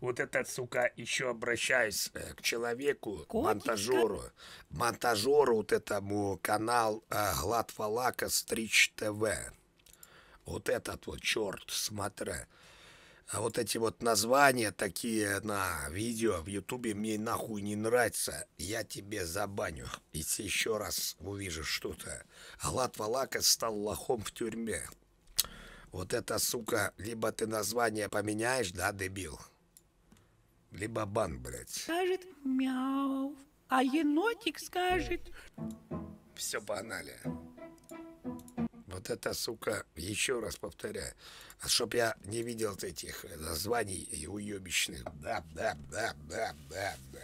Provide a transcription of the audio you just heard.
вот этот, сука, еще обращаюсь э, к человеку, Котечка. монтажеру, монтажеру вот этому канал э, Гладфалака Стрич ТВ. Вот этот вот черт, смотря. А вот эти вот названия такие на видео в Ютубе мне нахуй не нравятся. Я тебе забаню. И еще раз увижу что-то. Глад Валака стал лохом в тюрьме. Вот это, сука, либо ты название поменяешь, да, дебил? Либо бан блядь. Скажет мяу, а енотик скажет... Все банально. Вот это, сука, еще раз повторяю, а чтоб я не видел этих э, названий и уебищных. Да, да, да, да, да, да.